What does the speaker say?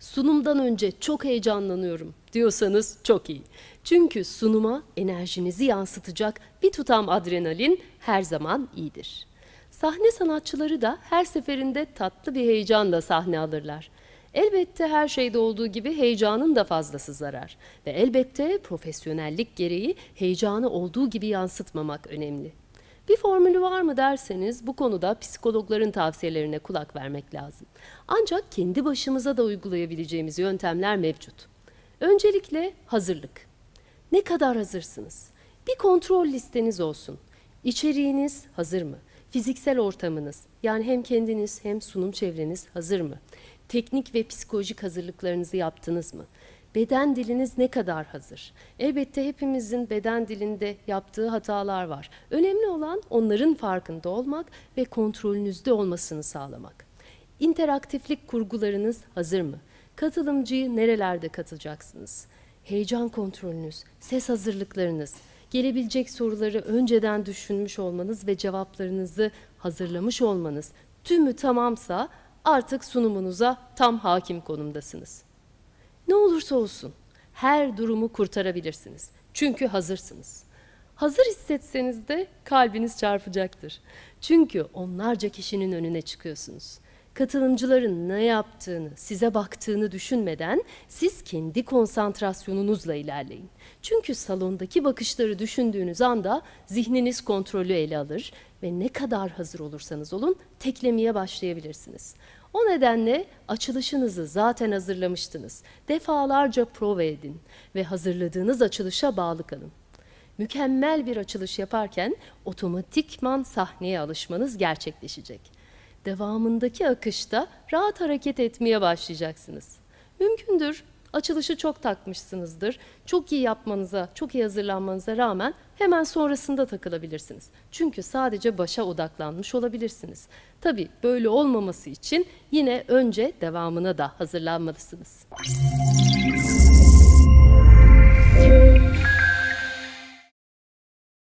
Sunumdan önce çok heyecanlanıyorum diyorsanız çok iyi. Çünkü sunuma enerjinizi yansıtacak bir tutam adrenalin her zaman iyidir. Sahne sanatçıları da her seferinde tatlı bir heyecanla sahne alırlar. Elbette her şeyde olduğu gibi heyecanın da fazlası zarar ve elbette profesyonellik gereği heyecanı olduğu gibi yansıtmamak önemli. Bir formülü var mı derseniz bu konuda psikologların tavsiyelerine kulak vermek lazım. Ancak kendi başımıza da uygulayabileceğimiz yöntemler mevcut. Öncelikle hazırlık. Ne kadar hazırsınız? Bir kontrol listeniz olsun. İçeriğiniz hazır mı? Fiziksel ortamınız yani hem kendiniz hem sunum çevreniz hazır mı? Teknik ve psikolojik hazırlıklarınızı yaptınız mı? Beden diliniz ne kadar hazır? Elbette hepimizin beden dilinde yaptığı hatalar var. Önemli olan onların farkında olmak ve kontrolünüzde olmasını sağlamak. İinteraktiflik kurgularınız hazır mı? Katılımcıyı nerelerde katılacaksınız? Heyecan kontrolünüz, ses hazırlıklarınız, gelebilecek soruları önceden düşünmüş olmanız ve cevaplarınızı hazırlamış olmanız tümü tamamsa artık sunumunuza tam hakim konumdasınız. Ne olursa olsun her durumu kurtarabilirsiniz. Çünkü hazırsınız. Hazır hissetseniz de kalbiniz çarpacaktır. Çünkü onlarca kişinin önüne çıkıyorsunuz. Katılımcıların ne yaptığını, size baktığını düşünmeden siz kendi konsantrasyonunuzla ilerleyin. Çünkü salondaki bakışları düşündüğünüz anda zihniniz kontrolü ele alır ve ne kadar hazır olursanız olun teklemeye başlayabilirsiniz. O nedenle açılışınızı zaten hazırlamıştınız. Defalarca prova edin ve hazırladığınız açılışa bağlı kalın. Mükemmel bir açılış yaparken otomatikman sahneye alışmanız gerçekleşecek. Devamındaki akışta rahat hareket etmeye başlayacaksınız. Mümkündür Açılışı çok takmışsınızdır. Çok iyi yapmanıza, çok iyi hazırlanmanıza rağmen hemen sonrasında takılabilirsiniz. Çünkü sadece başa odaklanmış olabilirsiniz. Tabii böyle olmaması için yine önce devamına da hazırlanmalısınız.